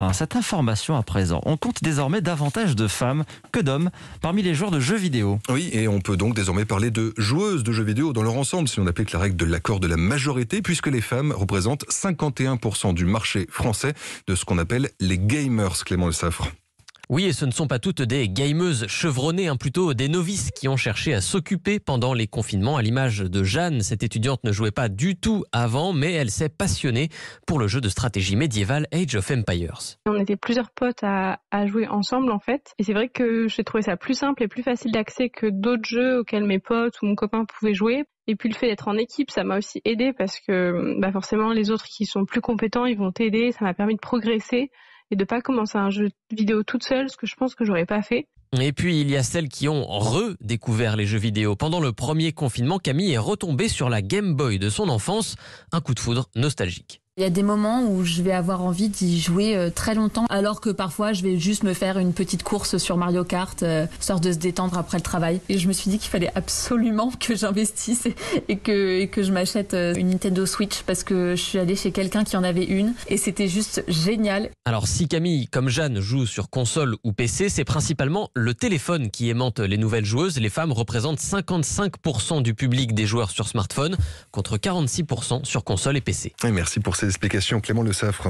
Hein, cette information à présent, on compte désormais davantage de femmes que d'hommes parmi les joueurs de jeux vidéo. Oui, et on peut donc désormais parler de joueuses de jeux vidéo dans leur ensemble si on applique la règle de l'accord de la majorité, puisque les femmes représentent 51% du marché français de ce qu'on appelle les gamers, Clément Le Saffre. Oui, et ce ne sont pas toutes des gameuses chevronnées, hein, plutôt des novices qui ont cherché à s'occuper pendant les confinements. À l'image de Jeanne, cette étudiante ne jouait pas du tout avant, mais elle s'est passionnée pour le jeu de stratégie médiévale Age of Empires. On était plusieurs potes à, jouer ensemble en fait, et c'est vrai que j'ai trouvé ça plus simple et plus facile d'accès que d'autres jeux auxquels mes potes ou mon copain pouvaient jouer. Et puis le fait d'être en équipe, ça m'a aussi aidé parce que bah, forcément les autres qui sont plus compétents, ils vont t'aider, ça m'a permis de progresser et de pas commencer un jeu vidéo toute seule, ce que je pense que j'aurais pas fait. Et puis il y a celles qui ont redécouvert les jeux vidéo. Pendant le premier confinement, Camille est retombée sur la Game Boy de son enfance, un coup de foudre nostalgique. Il y a des moments où je vais avoir envie d'y jouer euh, très longtemps, alors que parfois je vais juste me faire une petite course sur Mario Kart, euh, sorte de se détendre après le travail. Et je me suis dit qu'il fallait absolument que j'investisse et que, et que je m'achète euh, une Nintendo Switch parce que je suis allée chez quelqu'un qui en avait une et c'était juste génial. Alors si Camille, comme Jeanne, joue sur console ou PC, c'est principalement le téléphone qui aimante les nouvelles joueuses. Les femmes représentent 55% du public des joueurs sur smartphone contre 46% sur console et PC. merci pour ces Explication, Clément Le Saffre.